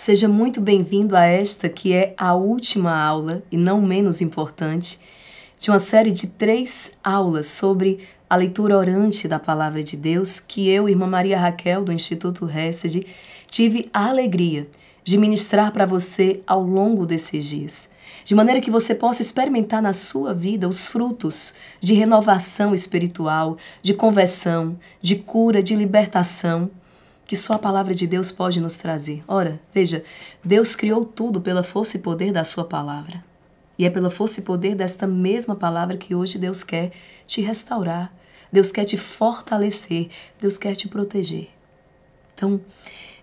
Seja muito bem-vindo a esta que é a última aula, e não menos importante, de uma série de três aulas sobre a leitura orante da Palavra de Deus que eu, irmã Maria Raquel, do Instituto Hesed, tive a alegria de ministrar para você ao longo desses dias, de maneira que você possa experimentar na sua vida os frutos de renovação espiritual, de conversão, de cura, de libertação que só a palavra de Deus pode nos trazer. Ora, veja, Deus criou tudo pela força e poder da Sua palavra. E é pela força e poder desta mesma palavra que hoje Deus quer te restaurar, Deus quer te fortalecer, Deus quer te proteger. Então,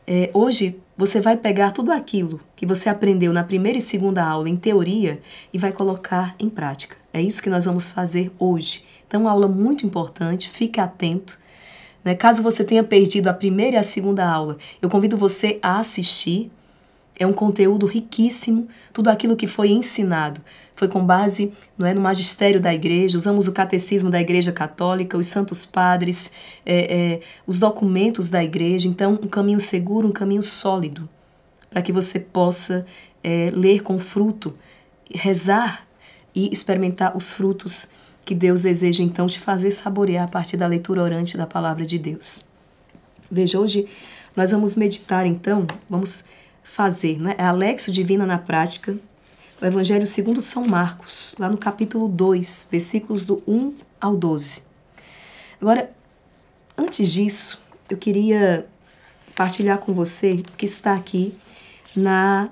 é, hoje você vai pegar tudo aquilo que você aprendeu na primeira e segunda aula em teoria e vai colocar em prática. É isso que nós vamos fazer hoje. Então, uma aula muito importante, fique atento. Né? Caso você tenha perdido a primeira e a segunda aula, eu convido você a assistir. É um conteúdo riquíssimo, tudo aquilo que foi ensinado foi com base não é, no magistério da igreja, usamos o catecismo da igreja católica, os santos padres, é, é, os documentos da igreja. Então, um caminho seguro, um caminho sólido, para que você possa é, ler com fruto, rezar e experimentar os frutos que Deus deseja então te fazer saborear a partir da leitura orante da palavra de Deus. Veja, hoje nós vamos meditar então, vamos fazer, né? A Lexo Divina na prática, o Evangelho segundo São Marcos, lá no capítulo 2, versículos do 1 ao 12. Agora, antes disso, eu queria partilhar com você que está aqui na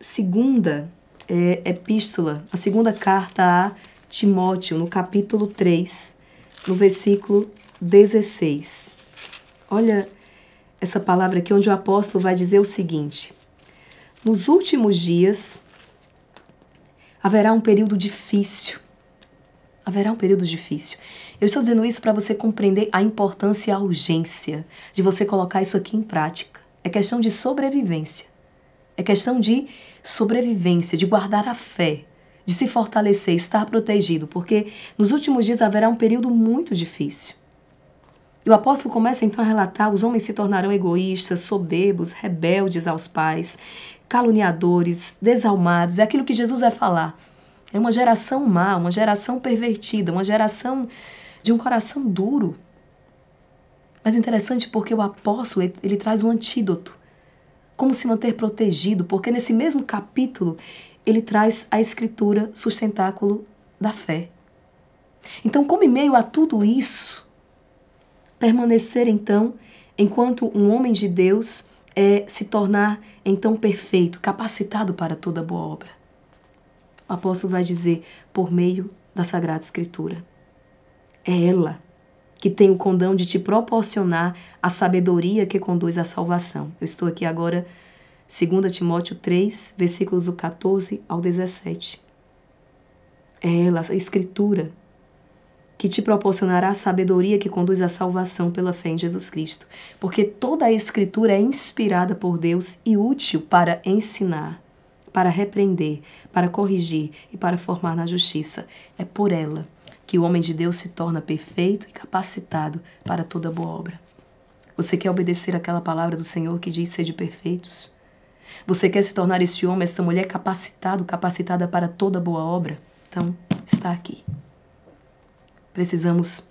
segunda é, epístola, a segunda carta a Timóteo, no capítulo 3, no versículo 16. Olha essa palavra aqui, onde o apóstolo vai dizer o seguinte: Nos últimos dias haverá um período difícil. Haverá um período difícil. Eu estou dizendo isso para você compreender a importância e a urgência de você colocar isso aqui em prática. É questão de sobrevivência. É questão de sobrevivência, de guardar a fé, de se fortalecer, estar protegido, porque nos últimos dias haverá um período muito difícil. E o apóstolo começa então a relatar: os homens se tornarão egoístas, soberbos, rebeldes aos pais, caluniadores, desalmados. É aquilo que Jesus vai falar. É uma geração má, uma geração pervertida, uma geração de um coração duro. Mas interessante porque o apóstolo ele, ele traz um antídoto. Como se manter protegido, porque nesse mesmo capítulo ele traz a escritura sustentáculo da fé. Então, como em meio a tudo isso, permanecer então, enquanto um homem de Deus é se tornar então perfeito, capacitado para toda boa obra. O apóstolo vai dizer por meio da Sagrada Escritura. É ela que tem o condão de te proporcionar a sabedoria que conduz à salvação. Eu estou aqui agora 2 Timóteo 3, versículos do 14 ao 17. É ela, a Escritura, que te proporcionará a sabedoria que conduz à salvação pela fé em Jesus Cristo. Porque toda a Escritura é inspirada por Deus e útil para ensinar, para repreender, para corrigir e para formar na justiça. É por ela que o homem de Deus se torna perfeito e capacitado para toda boa obra. Você quer obedecer àquela palavra do Senhor que diz ser de perfeitos? Você quer se tornar esse homem, essa mulher capacitado, capacitada para toda boa obra? Então, está aqui. Precisamos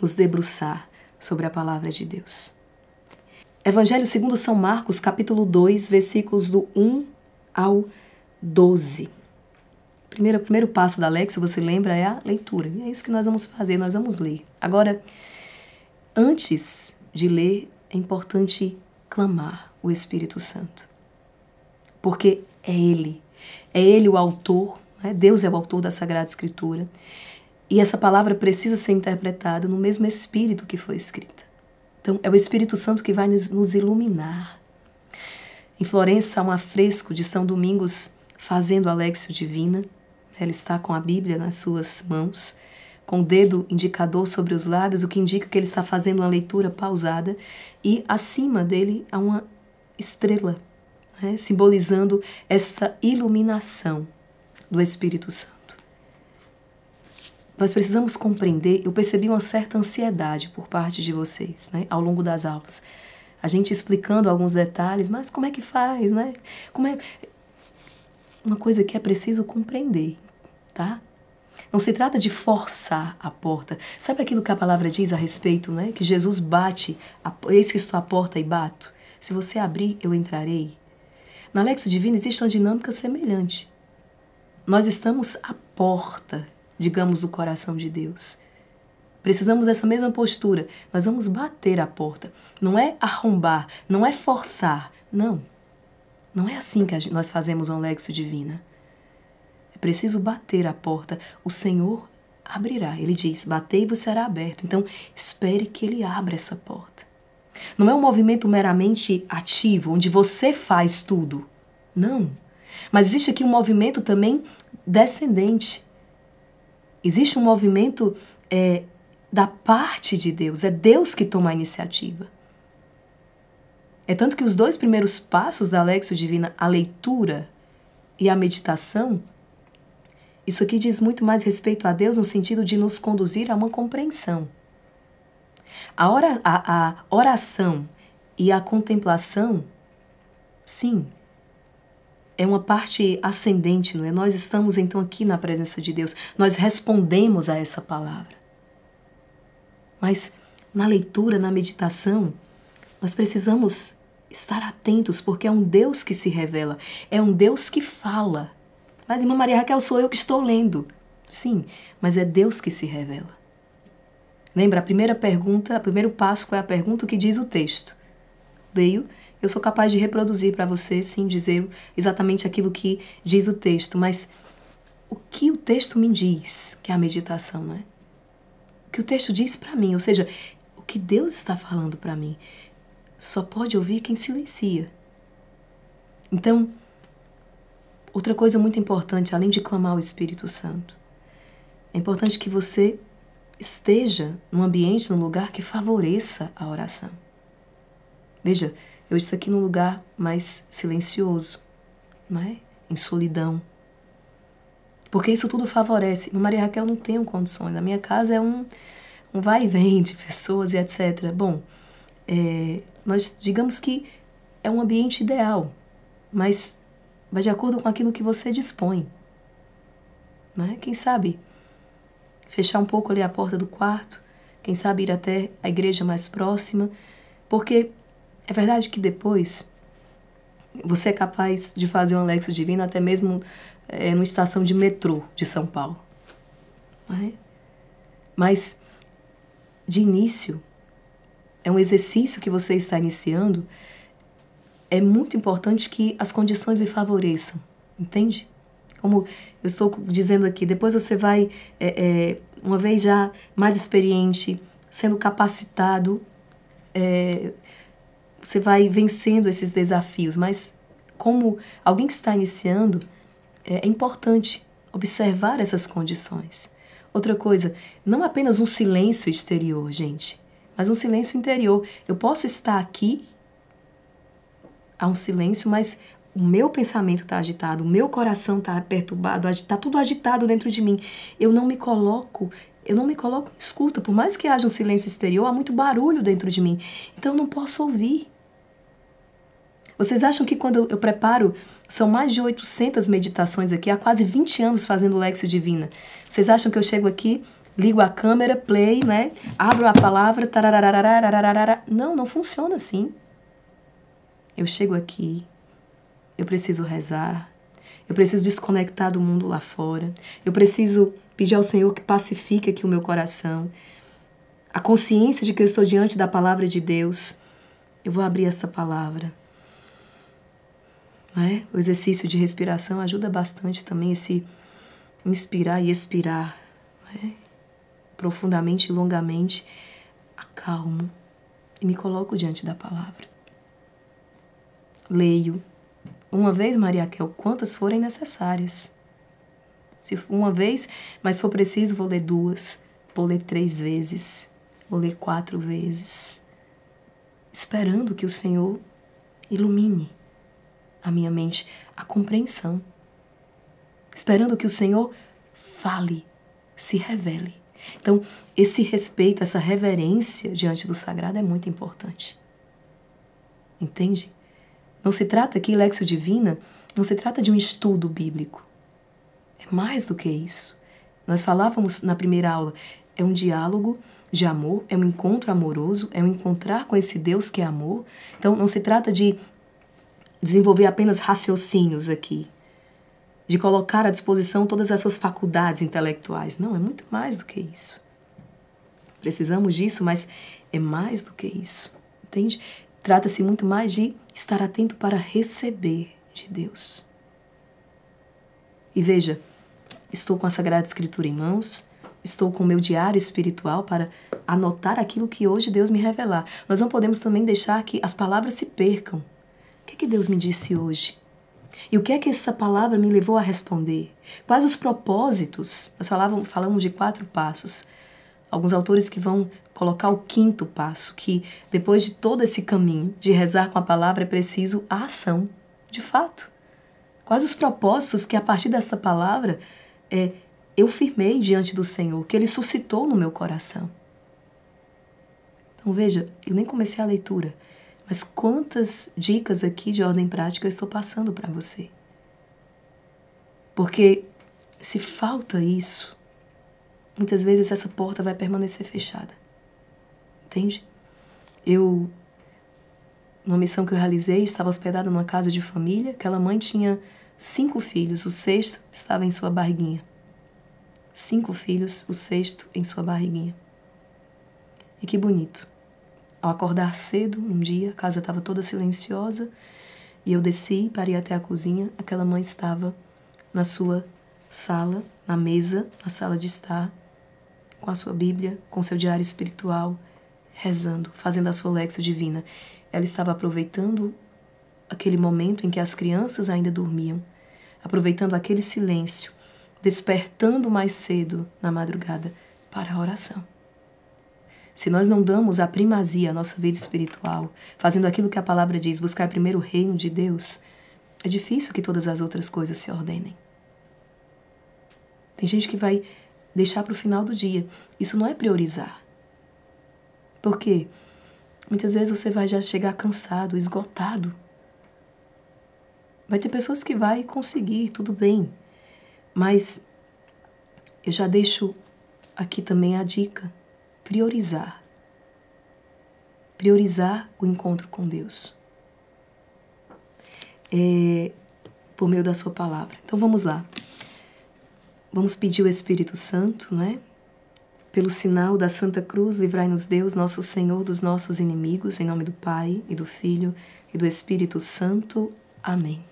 nos debruçar sobre a palavra de Deus. Evangelho segundo São Marcos, capítulo 2, versículos do 1 ao 12. Primeiro, o primeiro passo da se você lembra, é a leitura. E é isso que nós vamos fazer, nós vamos ler. Agora, antes de ler, é importante clamar o Espírito Santo porque é Ele. É Ele o autor, né? Deus é o autor da Sagrada Escritura. E essa palavra precisa ser interpretada no mesmo espírito que foi escrita. Então, é o Espírito Santo que vai nos iluminar. Em Florença, há um afresco de São Domingos fazendo Alexio Divina. Ela está com a Bíblia nas suas mãos, com o dedo indicador sobre os lábios, o que indica que ele está fazendo uma leitura pausada, e acima dele há uma estrela né, simbolizando essa iluminação do Espírito Santo. Nós precisamos compreender, eu percebi uma certa ansiedade por parte de vocês né, ao longo das aulas. A gente explicando alguns detalhes, mas como é que faz, né? Como é uma coisa que é preciso compreender, tá? Não se trata de forçar a porta. Sabe aquilo que a palavra diz a respeito, né? Que Jesus bate, eis que estou à porta e bato. Se você abrir, eu entrarei na Lexo Divina existe uma dinâmica semelhante. Nós estamos à porta, digamos, do coração de Deus. Precisamos dessa mesma postura. Nós vamos bater a porta. Não é arrombar, não é forçar. Não. Não é assim que nós fazemos um Lexo Divina. É preciso bater a porta. O Senhor abrirá. Ele diz: Batei e vos será aberto. Então, espere que Ele abra essa porta. Não é um movimento meramente ativo, onde você faz tudo. Não. Mas existe aqui um movimento também descendente. Existe um movimento é, da parte de Deus. É Deus que toma a iniciativa. É tanto que os dois primeiros passos da Alexio Divina, a leitura e a meditação, isso aqui diz muito mais respeito a Deus no sentido de nos conduzir a uma compreensão. A, ora, a, a oração e a contemplação, sim, é uma parte ascendente, não é? Nós estamos então aqui na presença de Deus, nós respondemos a essa palavra. Mas na leitura, na meditação, nós precisamos estar atentos, porque é um Deus que se revela, é um Deus que fala. Mas, irmã Maria Raquel, sou eu que estou lendo. Sim, mas é Deus que se revela. Lembra a primeira pergunta, o primeiro passo é a pergunta O que diz o texto. Leio, eu sou capaz de reproduzir para você, sim, dizer exatamente aquilo que diz o texto, mas o que o texto me diz, que é a meditação, né? O que o texto diz para mim, ou seja, o que Deus está falando para mim, só pode ouvir quem silencia. Então, outra coisa muito importante, além de clamar o Espírito Santo, é importante que você esteja num ambiente, num lugar que favoreça a oração. Veja, eu estou aqui num lugar mais silencioso, não é? em solidão. Porque isso tudo favorece. Maria Raquel não tenho condições. A minha casa é um, um vai e vem de pessoas e etc. Bom, é, nós digamos que é um ambiente ideal, mas vai de acordo com aquilo que você dispõe. Não é? Quem sabe fechar um pouco ali a porta do quarto, quem sabe ir até a igreja mais próxima, porque é verdade que depois você é capaz de fazer um Lexo Divino até mesmo é, numa estação de metrô de São Paulo. É? Mas, de início, é um exercício que você está iniciando, é muito importante que as condições lhe favoreçam, entende? Como eu estou dizendo aqui, depois você vai, é, é, uma vez já mais experiente, sendo capacitado, é, você vai vencendo esses desafios. Mas, como alguém que está iniciando, é, é importante observar essas condições. Outra coisa, não apenas um silêncio exterior, gente, mas um silêncio interior. Eu posso estar aqui, há um silêncio, mas o meu pensamento está agitado, o meu coração está perturbado, está tudo agitado dentro de mim. Eu não me coloco, eu não me coloco em escuta, por mais que haja um silêncio exterior, há muito barulho dentro de mim. Então eu não posso ouvir. Vocês acham que quando eu preparo, são mais de 800 meditações aqui, há quase 20 anos fazendo Lexio Divina. Vocês acham que eu chego aqui, ligo a câmera, play, né? Abro a palavra, tarararararararara. Não, não funciona assim. Eu chego aqui, eu preciso rezar. Eu preciso desconectar do mundo lá fora. Eu preciso pedir ao Senhor que pacifique aqui o meu coração. A consciência de que eu estou diante da palavra de Deus. Eu vou abrir essa palavra. É? O exercício de respiração ajuda bastante também esse inspirar e expirar é? profundamente e longamente. Acalmo e me coloco diante da palavra. Leio, uma vez, Maria Raquel, quantas forem necessárias. Se uma vez, mas for preciso, vou ler duas, vou ler três vezes, vou ler quatro vezes, esperando que o Senhor ilumine a minha mente, a compreensão, esperando que o Senhor fale, se revele. Então, esse respeito, essa reverência diante do sagrado é muito importante. Entende? Não se trata aqui, Lexio Divina, não se trata de um estudo bíblico. É mais do que isso. Nós falávamos na primeira aula, é um diálogo de amor, é um encontro amoroso, é um encontrar com esse Deus que é amor. Então, não se trata de desenvolver apenas raciocínios aqui, de colocar à disposição todas as suas faculdades intelectuais. Não, é muito mais do que isso. Precisamos disso, mas é mais do que isso, entende? Trata-se muito mais de estar atento para receber de Deus. E veja, estou com a Sagrada Escritura em mãos, estou com o meu diário espiritual para anotar aquilo que hoje Deus me revelar. Nós não podemos também deixar que as palavras se percam. O que é que Deus me disse hoje? E o que é que essa palavra me levou a responder? Quais os propósitos? Nós falávamos falamos de quatro passos. Alguns autores que vão colocar o quinto passo, que depois de todo esse caminho de rezar com a palavra é preciso a ação, de fato. Quais os propósitos que a partir desta palavra é, eu firmei diante do Senhor, que Ele suscitou no meu coração? Então veja, eu nem comecei a leitura, mas quantas dicas aqui de ordem prática eu estou passando para você? Porque se falta isso, muitas vezes essa porta vai permanecer fechada entende? Eu, numa missão que eu realizei, estava hospedada numa casa de família. Aquela mãe tinha cinco filhos, o sexto estava em sua barriguinha. Cinco filhos, o sexto em sua barriguinha. E que bonito. Ao acordar cedo, um dia, a casa estava toda silenciosa e eu desci para ir até a cozinha. Aquela mãe estava na sua sala, na mesa, na sala de estar, com a sua Bíblia, com seu diário espiritual rezando, fazendo a sua lexo divina. Ela estava aproveitando aquele momento em que as crianças ainda dormiam, aproveitando aquele silêncio, despertando mais cedo na madrugada para a oração. Se nós não damos a primazia à nossa vida espiritual, fazendo aquilo que a palavra diz, buscar primeiro o reino de Deus, é difícil que todas as outras coisas se ordenem. Tem gente que vai deixar para o final do dia. Isso não é priorizar. Porque muitas vezes você vai já chegar cansado, esgotado. Vai ter pessoas que vai conseguir, tudo bem. Mas eu já deixo aqui também a dica: priorizar. Priorizar o encontro com Deus. É, por meio da Sua palavra. Então vamos lá. Vamos pedir o Espírito Santo, não é? Pelo sinal da Santa Cruz, livrai-nos Deus, nosso Senhor, dos nossos inimigos, em nome do Pai, e do Filho, e do Espírito Santo. Amém.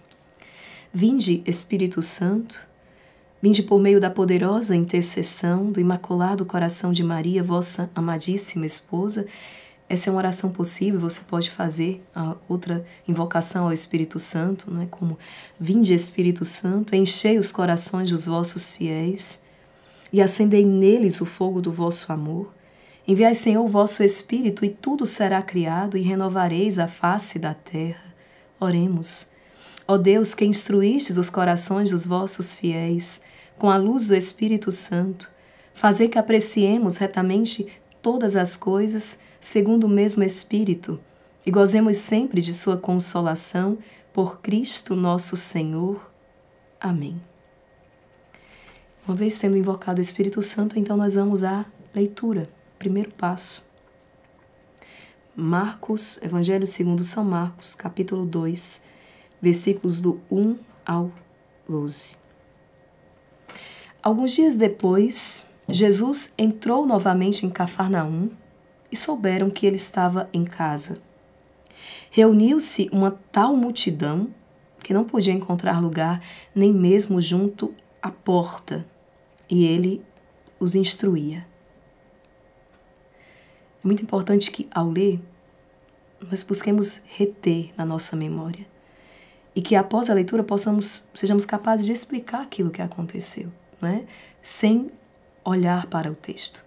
Vinde, Espírito Santo, vinde por meio da poderosa intercessão do Imaculado Coração de Maria, vossa amadíssima esposa. Essa é uma oração possível, você pode fazer a outra invocação ao Espírito Santo, não é como Vinde Espírito Santo, enchei os corações dos vossos fiéis e acendei neles o fogo do vosso amor. Enviai, Senhor, o vosso Espírito, e tudo será criado, e renovareis a face da terra. Oremos. Ó Deus, que instruístes os corações dos vossos fiéis, com a luz do Espírito Santo, fazei que apreciemos retamente todas as coisas, segundo o mesmo Espírito, e gozemos sempre de Sua consolação, por Cristo nosso Senhor. Amém. Uma vez tendo invocado o Espírito Santo, então nós vamos à leitura, primeiro passo. Marcos, Evangelho segundo São Marcos, capítulo 2, versículos do 1 ao 12. Alguns dias depois, Jesus entrou novamente em Cafarnaum e souberam que ele estava em casa. Reuniu-se uma tal multidão que não podia encontrar lugar nem mesmo junto à porta, e ele os instruía. É muito importante que, ao ler, nós busquemos reter na nossa memória e que após a leitura possamos sejamos capazes de explicar aquilo que aconteceu, não é? Sem olhar para o texto.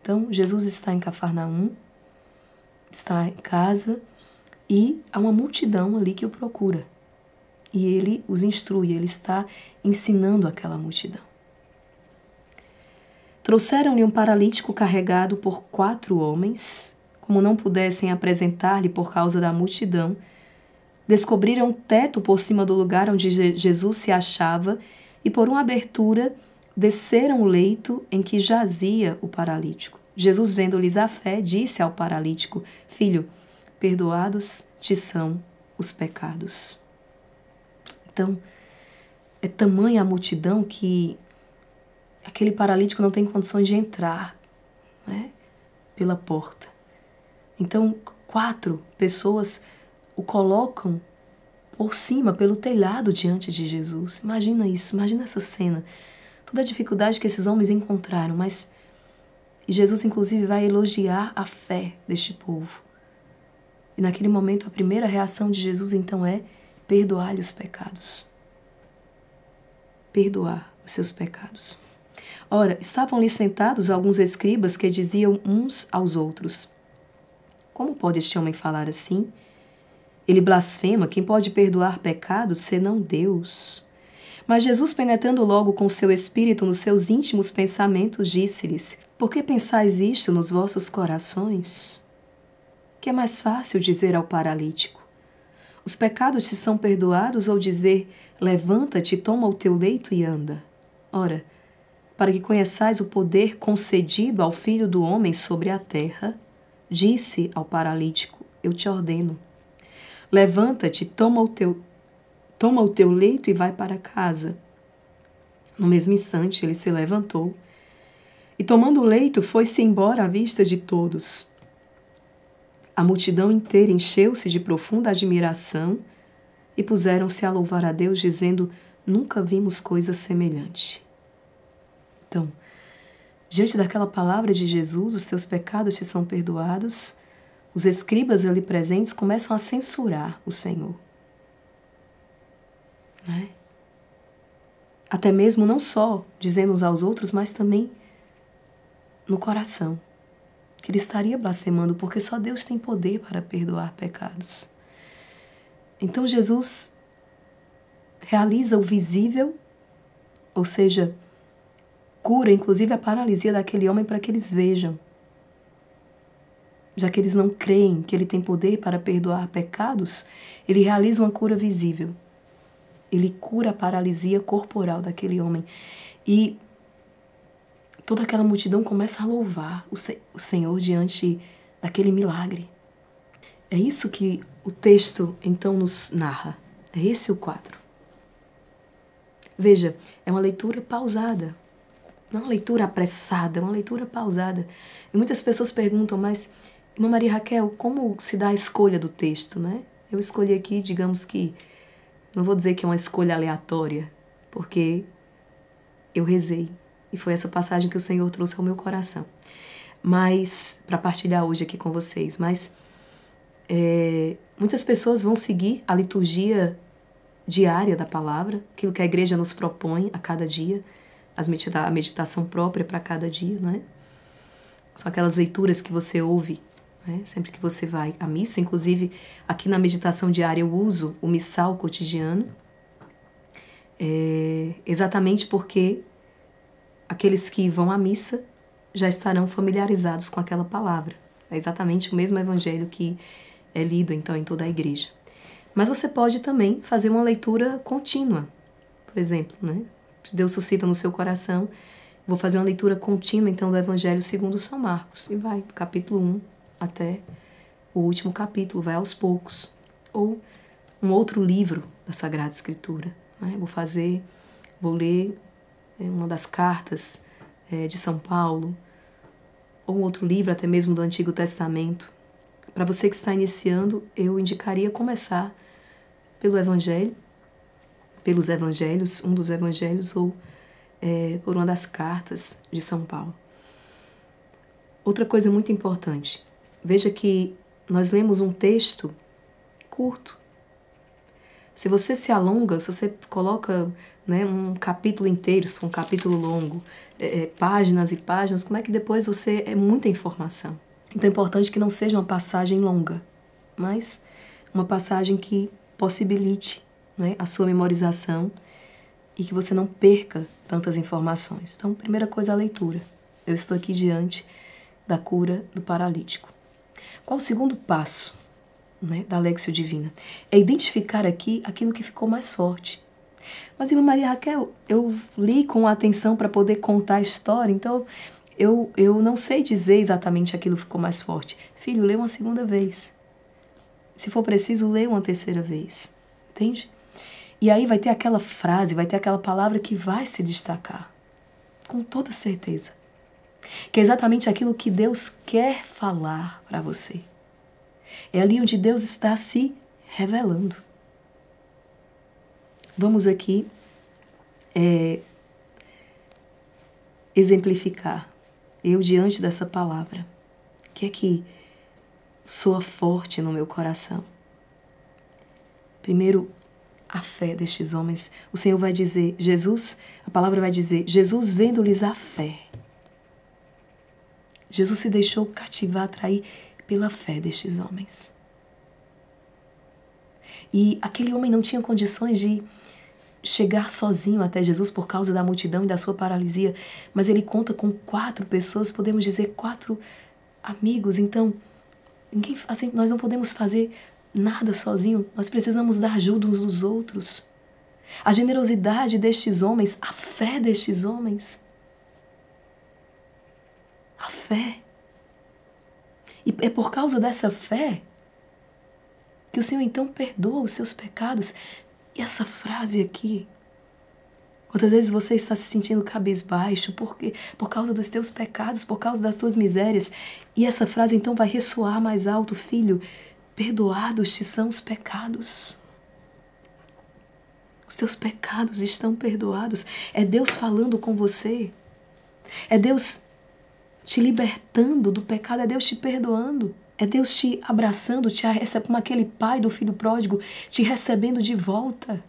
Então, Jesus está em Cafarnaum, está em casa e há uma multidão ali que o procura. E ele os instrui, ele está ensinando aquela multidão. Trouxeram-lhe um paralítico carregado por quatro homens. Como não pudessem apresentar-lhe por causa da multidão, descobriram um teto por cima do lugar onde Jesus se achava e, por uma abertura, desceram o leito em que jazia o paralítico. Jesus, vendo-lhes a fé, disse ao paralítico: Filho, perdoados te são os pecados. Então, é tamanha a multidão que Aquele paralítico não tem condições de entrar né, pela porta. Então, quatro pessoas o colocam por cima, pelo telhado diante de Jesus. Imagina isso, imagina essa cena. Toda a dificuldade que esses homens encontraram, mas Jesus, inclusive, vai elogiar a fé deste povo. E naquele momento, a primeira reação de Jesus, então, é perdoar-lhe os pecados. Perdoar os seus pecados. Ora, estavam ali sentados alguns escribas que diziam uns aos outros: Como pode este homem falar assim? Ele blasfema, quem pode perdoar pecados senão Deus? Mas Jesus, penetrando logo com seu espírito nos seus íntimos pensamentos, disse-lhes: Por que pensais isto nos vossos corações? Que é mais fácil dizer ao paralítico: Os pecados te são perdoados, ou dizer: Levanta-te, toma o teu leito e anda. Ora, para que conheçais o poder concedido ao Filho do Homem sobre a terra, disse ao paralítico: Eu te ordeno. Levanta-te, toma o teu toma o teu leito e vai para casa. No mesmo instante, ele se levantou e, tomando o leito, foi-se embora à vista de todos. A multidão inteira encheu-se de profunda admiração e puseram-se a louvar a Deus, dizendo: Nunca vimos coisa semelhante. Então, Diante daquela palavra de Jesus, os teus pecados te são perdoados, os escribas ali presentes começam a censurar o Senhor. Né? Até mesmo não só dizendo uns aos outros, mas também no coração. Que ele estaria blasfemando, porque só Deus tem poder para perdoar pecados. Então Jesus realiza o visível, ou seja, cura, inclusive, a paralisia daquele homem para que eles vejam. Já que eles não creem que ele tem poder para perdoar pecados, ele realiza uma cura visível. Ele cura a paralisia corporal daquele homem. E toda aquela multidão começa a louvar o, se o Senhor diante daquele milagre. É isso que o texto então nos narra. É esse o quadro. Veja, é uma leitura pausada, não é uma leitura apressada, é uma leitura pausada. E muitas pessoas perguntam, mas, irmã Maria Raquel, como se dá a escolha do texto, né? Eu escolhi aqui, digamos que, não vou dizer que é uma escolha aleatória, porque eu rezei e foi essa passagem que o Senhor trouxe ao meu coração. Mas, para partilhar hoje aqui com vocês, mas é, muitas pessoas vão seguir a liturgia diária da palavra, aquilo que a igreja nos propõe a cada dia as medita a meditação própria para cada dia, não é? São aquelas leituras que você ouve, né? sempre que você vai à missa. Inclusive, aqui na meditação diária eu uso o missal cotidiano, é, exatamente porque aqueles que vão à missa já estarão familiarizados com aquela palavra. É exatamente o mesmo evangelho que é lido então em toda a igreja. Mas você pode também fazer uma leitura contínua, por exemplo, né? Deus suscita no seu coração. Vou fazer uma leitura contínua, então, do Evangelho segundo São Marcos. E vai do capítulo 1 até o último capítulo, vai aos poucos. Ou um outro livro da Sagrada Escritura. Né? Vou fazer, vou ler é, uma das cartas é, de São Paulo, ou outro livro, até mesmo do Antigo Testamento. Para você que está iniciando, eu indicaria começar pelo Evangelho pelos evangelhos, um dos evangelhos ou é, por uma das cartas de São Paulo. Outra coisa muito importante, veja que nós lemos um texto curto. Se você se alonga, se você coloca né, um capítulo inteiro, se for um capítulo longo, é, é, páginas e páginas, como é que depois você é muita informação? Então é importante que não seja uma passagem longa, mas uma passagem que possibilite né, a sua memorização e que você não perca tantas informações. Então, primeira coisa, é a leitura. Eu estou aqui diante da cura do paralítico. Qual o segundo passo né, da Lexio Divina? É identificar aqui aquilo que ficou mais forte. Mas, irmã Maria Raquel, eu li com atenção para poder contar a história, então eu, eu não sei dizer exatamente aquilo que ficou mais forte. Filho, lê uma segunda vez. Se for preciso, lê uma terceira vez. Entende? E aí vai ter aquela frase, vai ter aquela palavra que vai se destacar. Com toda certeza. Que é exatamente aquilo que Deus quer falar para você. É ali onde Deus está se revelando. Vamos aqui é, exemplificar. Eu, diante dessa palavra, o que é que soa forte no meu coração? Primeiro, a fé destes homens. O Senhor vai dizer, Jesus, a palavra vai dizer, Jesus vendo-lhes a fé. Jesus se deixou cativar, atrair pela fé destes homens. E aquele homem não tinha condições de chegar sozinho até Jesus por causa da multidão e da sua paralisia, mas ele conta com quatro pessoas, podemos dizer quatro amigos. Então, ninguém, assim, nós não podemos fazer nada sozinho, nós precisamos da ajuda uns dos outros. A generosidade destes homens, a fé destes homens. A fé. E é por causa dessa fé que o Senhor então perdoa os seus pecados. E essa frase aqui. Quantas vezes você está se sentindo cabisbaixo porque, por causa dos teus pecados, por causa das tuas misérias? E essa frase então vai ressoar mais alto, filho. Perdoados te são os pecados. Os teus pecados estão perdoados. É Deus falando com você. É Deus te libertando do pecado, é Deus te perdoando. É Deus te abraçando, te recebendo como aquele pai do filho pródigo, te recebendo de volta.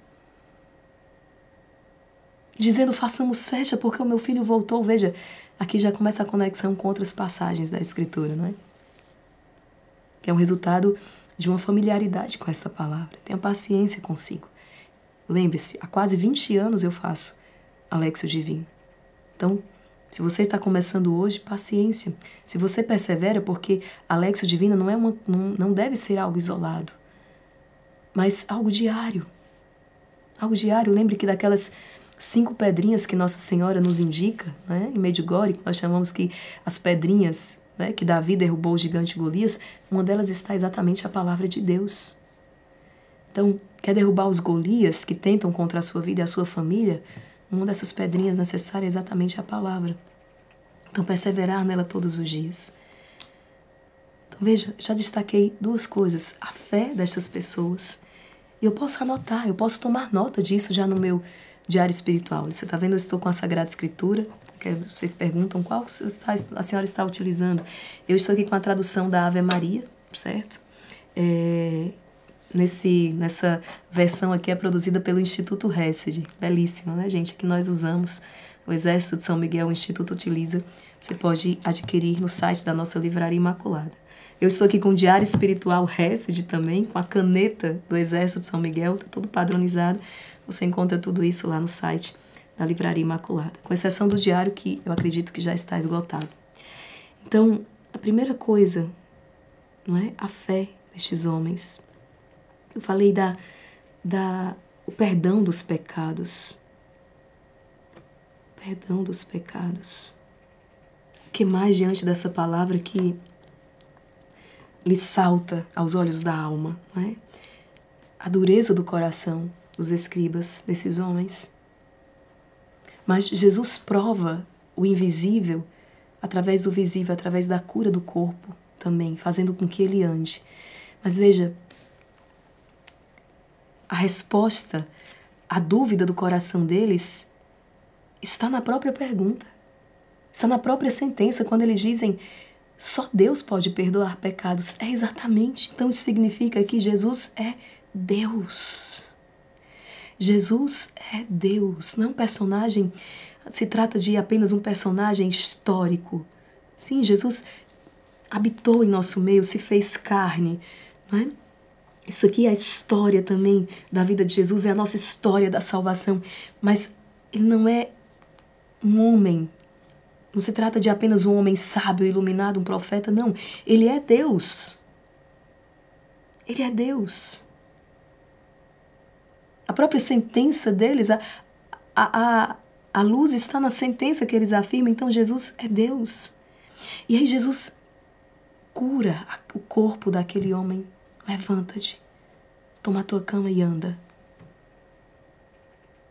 Dizendo, façamos festa, porque o meu filho voltou. Veja, aqui já começa a conexão com outras passagens da Escritura, não é? que é um resultado de uma familiaridade com essa palavra. Tenha paciência consigo. Lembre-se, há quase 20 anos eu faço Alexio Divino. Então, se você está começando hoje, paciência. Se você persevera, porque Alexio Divino não, é uma, não, não deve ser algo isolado, mas algo diário. Algo diário. Lembre que daquelas cinco pedrinhas que Nossa Senhora nos indica, né? em Medjugorje, nós chamamos que as pedrinhas né, que Davi derrubou o gigante Golias, uma delas está exatamente a palavra de Deus. Então, quer derrubar os Golias que tentam contra a sua vida e a sua família? Uma dessas pedrinhas necessárias é exatamente a palavra. Então, perseverar nela todos os dias. Então, veja, já destaquei duas coisas: a fé destas pessoas. E eu posso anotar, eu posso tomar nota disso já no meu diário espiritual. Você está vendo? Eu estou com a Sagrada Escritura, que vocês perguntam qual a senhora está utilizando. Eu estou aqui com a tradução da Ave Maria, certo? É, nesse, nessa versão aqui é produzida pelo Instituto Hesed, belíssima, né, gente? Que nós usamos, o Exército de São Miguel, o Instituto utiliza. Você pode adquirir no site da nossa Livraria Imaculada. Eu estou aqui com o Diário Espiritual Hesed também, com a caneta do Exército de São Miguel, tá tudo padronizado. Você encontra tudo isso lá no site na Livraria Imaculada, com exceção do diário que eu acredito que já está esgotado. Então, a primeira coisa, não é, a fé destes homens. Eu falei da da o perdão dos pecados. Perdão dos pecados. O que mais diante dessa palavra que lhe salta aos olhos da alma, não é? A dureza do coração dos escribas, desses homens, mas Jesus prova o invisível através do visível, através da cura do corpo também, fazendo com que ele ande. Mas veja, a resposta à dúvida do coração deles está na própria pergunta, está na própria sentença, quando eles dizem só Deus pode perdoar pecados. É exatamente. Então isso significa que Jesus é Deus. Jesus é Deus, não é um personagem, se trata de apenas um personagem histórico. Sim, Jesus habitou em nosso meio, se fez carne, não é? Isso aqui é a história também da vida de Jesus, é a nossa história da salvação, mas ele não é um homem. Não se trata de apenas um homem sábio, iluminado, um profeta, não. Ele é Deus. Ele é Deus a própria sentença deles, a, a, a luz está na sentença que eles afirmam, então Jesus é Deus. E aí Jesus cura o corpo daquele homem. Levanta-te, toma a tua cama e anda.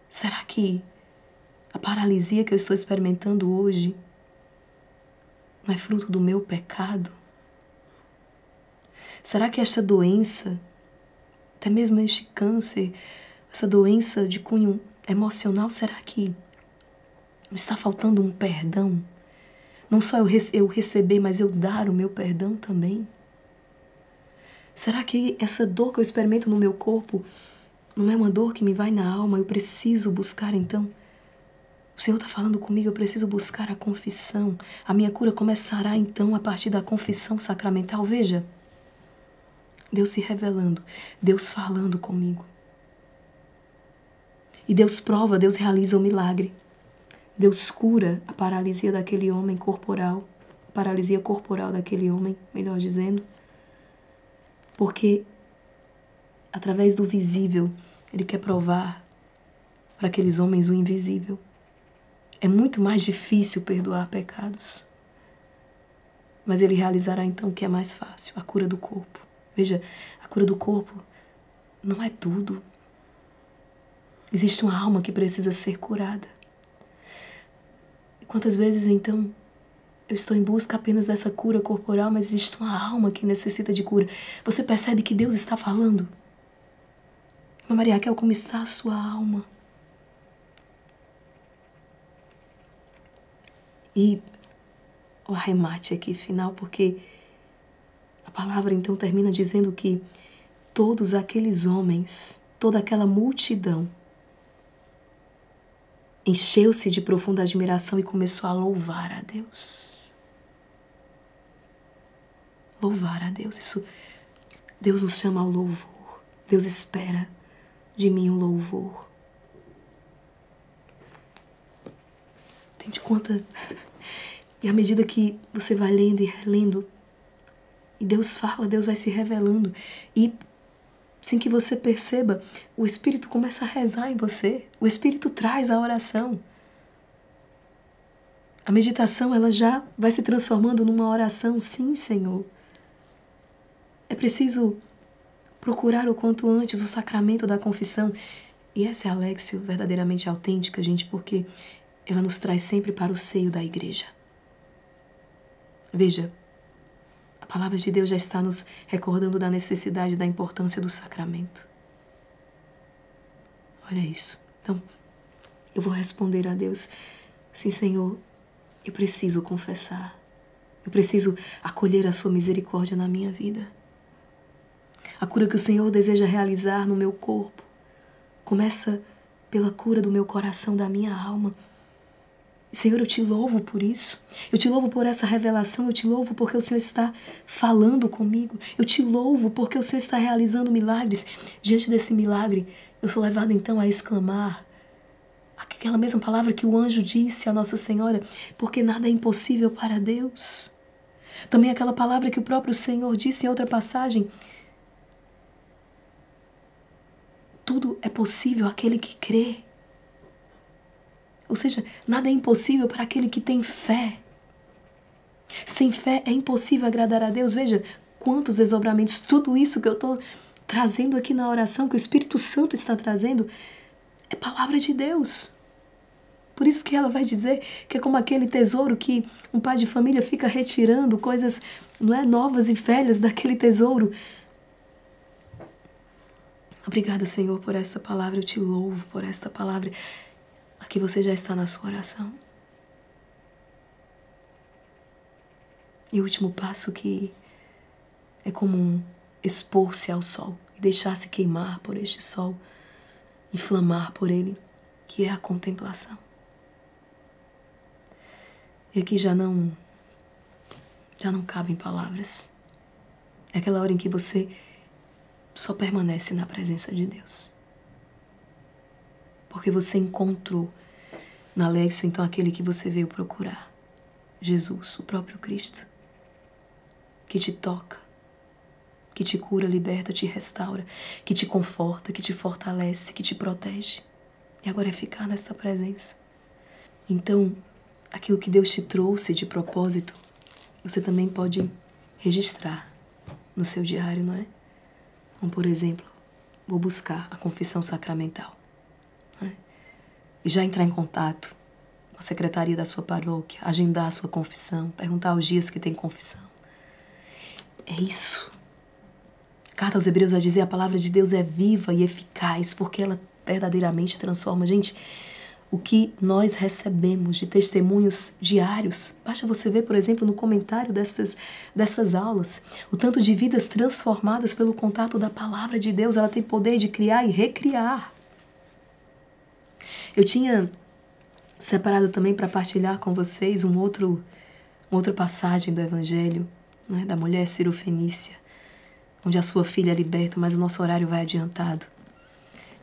Será que a paralisia que eu estou experimentando hoje não é fruto do meu pecado? Será que esta doença, até mesmo este câncer, essa doença de cunho emocional, será que me está faltando um perdão? Não só eu, rece eu receber, mas eu dar o meu perdão também? Será que essa dor que eu experimento no meu corpo não é uma dor que me vai na alma? Eu preciso buscar então. O Senhor está falando comigo, eu preciso buscar a confissão. A minha cura começará então a partir da confissão sacramental. Veja, Deus se revelando, Deus falando comigo. E Deus prova, Deus realiza o um milagre. Deus cura a paralisia daquele homem corporal, a paralisia corporal daquele homem, melhor dizendo. Porque através do visível, ele quer provar para aqueles homens o invisível. É muito mais difícil perdoar pecados. Mas ele realizará então o que é mais fácil, a cura do corpo. Veja, a cura do corpo não é tudo, Existe uma alma que precisa ser curada. E quantas vezes então eu estou em busca apenas dessa cura corporal, mas existe uma alma que necessita de cura. Você percebe que Deus está falando? Maria quer como está a sua alma? E o arremate aqui final, porque a palavra então termina dizendo que todos aqueles homens, toda aquela multidão, encheu-se de profunda admiração e começou a louvar a Deus. Louvar a Deus, isso Deus nos chama ao louvor. Deus espera de mim o um louvor. Tente conta. E à medida que você vai lendo e relendo, e Deus fala, Deus vai se revelando. E sem que você perceba, o Espírito começa a rezar em você. O Espírito traz a oração. A meditação ela já vai se transformando numa oração, sim, Senhor. É preciso procurar o quanto antes o sacramento da confissão. E essa é a Alexio verdadeiramente autêntica, gente, porque ela nos traz sempre para o seio da igreja. Veja, a palavra de Deus já está nos recordando da necessidade, da importância do sacramento. Olha isso. Então, eu vou responder a Deus: Sim, Senhor, eu preciso confessar. Eu preciso acolher a Sua misericórdia na minha vida. A cura que o Senhor deseja realizar no meu corpo começa pela cura do meu coração, da minha alma. Senhor, eu te louvo por isso. Eu te louvo por essa revelação. Eu te louvo porque o Senhor está falando comigo. Eu te louvo porque o Senhor está realizando milagres. Diante desse milagre, eu sou levado então a exclamar aquela mesma palavra que o anjo disse à Nossa Senhora, porque nada é impossível para Deus. Também aquela palavra que o próprio Senhor disse em outra passagem: tudo é possível aquele que crê. Ou seja, nada é impossível para aquele que tem fé. Sem fé é impossível agradar a Deus. Veja quantos desdobramentos, tudo isso que eu estou trazendo aqui na oração, que o Espírito Santo está trazendo, é palavra de Deus. Por isso que ela vai dizer que é como aquele tesouro que um pai de família fica retirando coisas não é, novas e velhas daquele tesouro. Obrigada, Senhor, por esta palavra. Eu te louvo por esta palavra porque você já está na sua oração. E o último passo que é comum expor-se ao sol e deixar-se queimar por este sol, inflamar por ele, que é a contemplação. E aqui já não já não cabem palavras. É aquela hora em que você só permanece na presença de Deus. Porque você encontrou na Lexio, então, aquele que você veio procurar. Jesus, o próprio Cristo. Que te toca, que te cura, liberta, te restaura, que te conforta, que te fortalece, que te protege. E agora é ficar nesta presença. Então, aquilo que Deus te trouxe de propósito, você também pode registrar no seu diário, não é? Como, então, por exemplo, vou buscar a confissão sacramental e já entrar em contato com a secretaria da sua paróquia, agendar a sua confissão, perguntar os dias que tem confissão. É isso. A carta aos Hebreus vai dizer a palavra de Deus é viva e eficaz porque ela verdadeiramente transforma. Gente, o que nós recebemos de testemunhos diários. Basta você ver, por exemplo, no comentário dessas, dessas aulas, o tanto de vidas transformadas pelo contato da palavra de Deus. Ela tem poder de criar e recriar. Eu tinha separado também para partilhar com vocês um outro, uma outra passagem do Evangelho, né, da mulher cirofenícia, onde a sua filha é liberta, mas o nosso horário vai adiantado.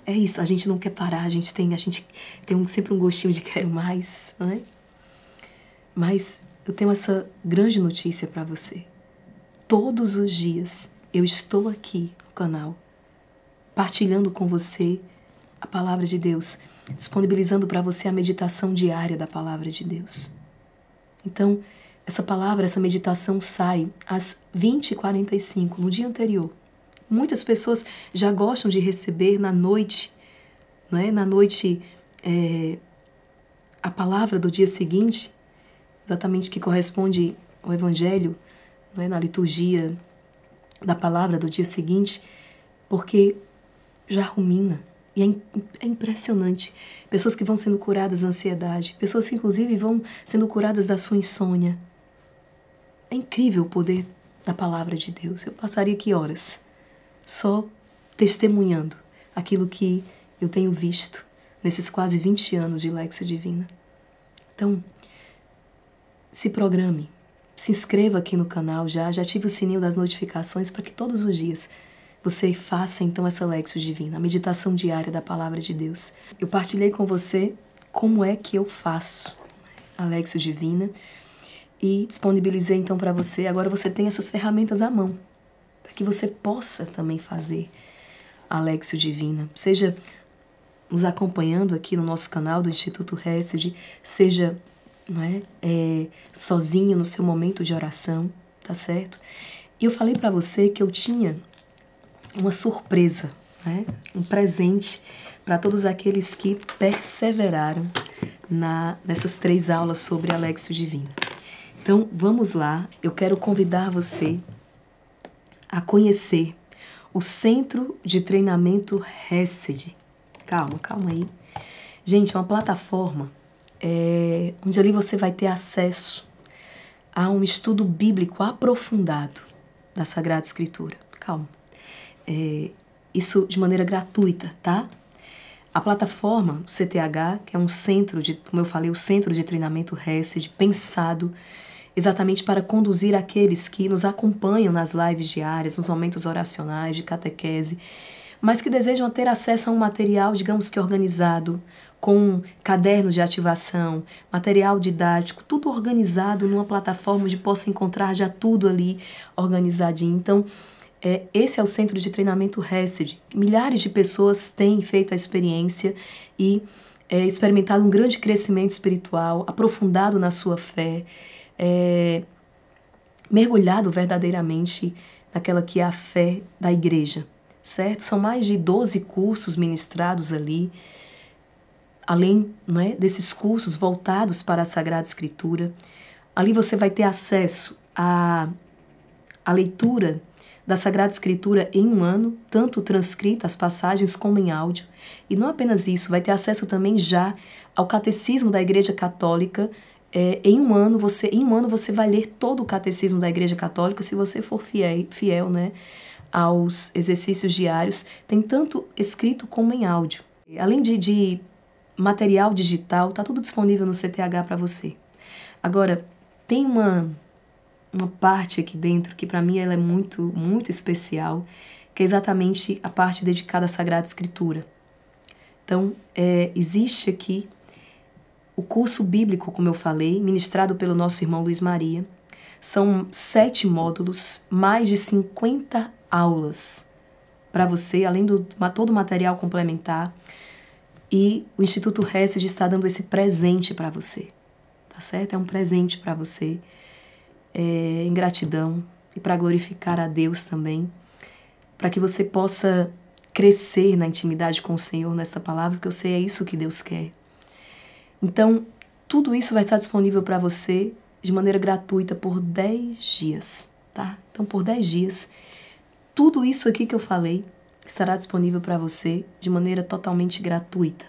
É isso, a gente não quer parar, a gente tem, a gente tem um, sempre um gostinho de quero mais, não é? Mas eu tenho essa grande notícia para você. Todos os dias eu estou aqui no canal partilhando com você a palavra de Deus disponibilizando para você a meditação diária da palavra de Deus. Então, essa palavra, essa meditação sai às 20h45, no dia anterior. Muitas pessoas já gostam de receber na noite, não é? na noite, é, a palavra do dia seguinte, exatamente que corresponde ao Evangelho, não é? na liturgia da palavra do dia seguinte, porque já rumina, e é, é, impressionante. Pessoas que vão sendo curadas da ansiedade, pessoas que, inclusive, vão sendo curadas da sua insônia. É incrível o poder da palavra de Deus. Eu passaria aqui horas só testemunhando aquilo que eu tenho visto nesses quase 20 anos de Lexa Divina. Então, se programe, se inscreva aqui no canal já, já ative o sininho das notificações para que todos os dias você faça então essa Lexo Divina, a meditação diária da Palavra de Deus. Eu partilhei com você como é que eu faço a Lexo Divina e disponibilizei então para você. Agora você tem essas ferramentas à mão para que você possa também fazer a Lexo Divina, seja nos acompanhando aqui no nosso canal do Instituto Hesed, seja não é, é, sozinho no seu momento de oração, tá certo? E eu falei para você que eu tinha uma surpresa, né? um presente para todos aqueles que perseveraram na, nessas três aulas sobre Alexio Divino. Então vamos lá, eu quero convidar você a conhecer o Centro de Treinamento Hesed. Calma, calma aí. Gente, é uma plataforma é, onde ali você vai ter acesso a um estudo bíblico aprofundado da Sagrada Escritura. Calma é, isso de maneira gratuita, tá? A plataforma o CTH, que é um centro de, como eu falei, o centro de treinamento HESED, pensado exatamente para conduzir aqueles que nos acompanham nas lives diárias, nos momentos oracionais de catequese, mas que desejam ter acesso a um material, digamos que organizado, com um caderno de ativação, material didático, tudo organizado numa plataforma onde possa encontrar já tudo ali organizadinho. Então, é, esse é o centro de treinamento HESED. Milhares de pessoas têm feito a experiência e é, experimentado um grande crescimento espiritual, aprofundado na sua fé, é, mergulhado verdadeiramente naquela que é a fé da igreja, certo? São mais de 12 cursos ministrados ali, além né, desses cursos voltados para a Sagrada Escritura. Ali você vai ter acesso à, à leitura da Sagrada Escritura em um ano, tanto transcrita as passagens como em áudio. E não apenas isso, vai ter acesso também já ao Catecismo da Igreja Católica. É, em um ano você em um ano você vai ler todo o catecismo da Igreja Católica se você for fiel, fiel né, aos exercícios diários tem tanto escrito como em áudio além de, de material digital tá tudo disponível no CTH para você agora tem uma uma parte aqui dentro que para mim ela é muito, muito especial, que é exatamente a parte dedicada à Sagrada Escritura. Então, é, existe aqui o curso bíblico, como eu falei, ministrado pelo nosso irmão Luiz Maria. São sete módulos, mais de 50 aulas para você, além do todo o material complementar. E o Instituto Hesed está dando esse presente para você, tá certo? É um presente para você é, em gratidão e para glorificar a Deus também, para que você possa crescer na intimidade com o Senhor nesta palavra, porque eu sei é isso que Deus quer. Então, tudo isso vai estar disponível para você de maneira gratuita por 10 dias, tá? Então, por 10 dias, tudo isso aqui que eu falei estará disponível para você de maneira totalmente gratuita.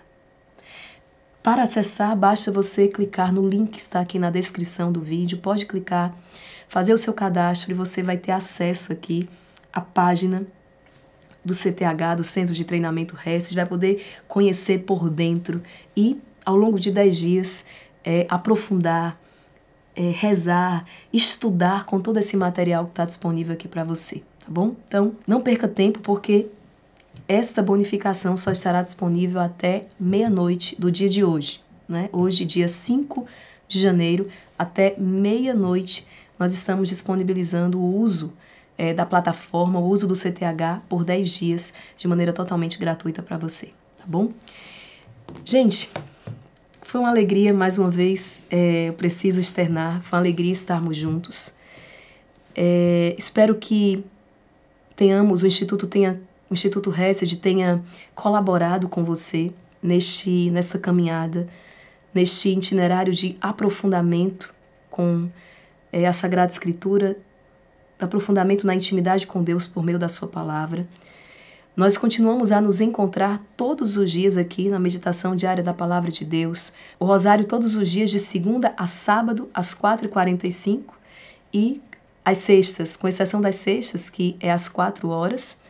Para acessar, basta você clicar no link que está aqui na descrição do vídeo. Pode clicar, fazer o seu cadastro e você vai ter acesso aqui à página do CTH, do Centro de Treinamento REST, vai poder conhecer por dentro e, ao longo de 10 dias, é, aprofundar, é, rezar, estudar com todo esse material que está disponível aqui para você, tá bom? Então, não perca tempo porque esta bonificação só estará disponível até meia-noite do dia de hoje. Né? Hoje, dia 5 de janeiro, até meia-noite, nós estamos disponibilizando o uso é, da plataforma, o uso do CTH por 10 dias de maneira totalmente gratuita para você, tá bom? Gente, foi uma alegria mais uma vez, é, eu preciso externar, foi uma alegria estarmos juntos. É, espero que tenhamos, o Instituto tenha o Instituto Hesed tenha colaborado com você neste nessa caminhada, neste itinerário de aprofundamento com é, a Sagrada Escritura, aprofundamento na intimidade com Deus por meio da Sua palavra. Nós continuamos a nos encontrar todos os dias aqui na meditação diária da Palavra de Deus. O Rosário todos os dias de segunda a sábado às 4h45 e às sextas, com exceção das sextas, que é às 4 horas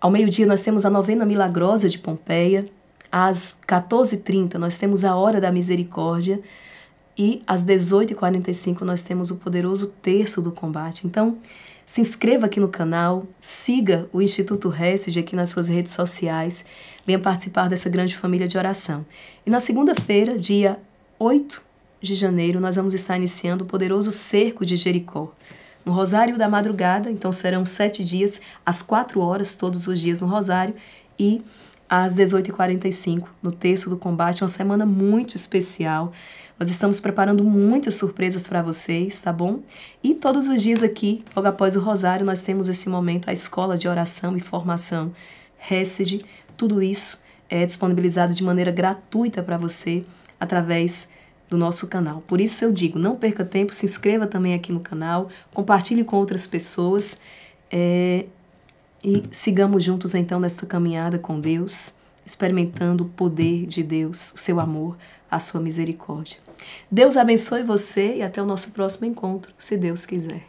ao meio-dia nós temos a novena milagrosa de Pompeia. Às 14h30 nós temos a Hora da Misericórdia. E às 18h45 nós temos o poderoso Terço do Combate. Então, se inscreva aqui no canal, siga o Instituto Resig aqui nas suas redes sociais, venha participar dessa grande família de oração. E na segunda-feira, dia 8 de janeiro, nós vamos estar iniciando o poderoso Cerco de Jericó no Rosário da Madrugada, então serão sete dias, às quatro horas, todos os dias no Rosário, e às 18h45, no texto do combate, uma semana muito especial. Nós estamos preparando muitas surpresas para vocês, tá bom? E todos os dias aqui, logo após o Rosário, nós temos esse momento, a escola de oração e formação, Hesed, tudo isso é disponibilizado de maneira gratuita para você através do nosso canal. Por isso eu digo, não perca tempo, se inscreva também aqui no canal, compartilhe com outras pessoas é, e sigamos juntos então nesta caminhada com Deus, experimentando o poder de Deus, o seu amor, a sua misericórdia. Deus abençoe você e até o nosso próximo encontro, se Deus quiser.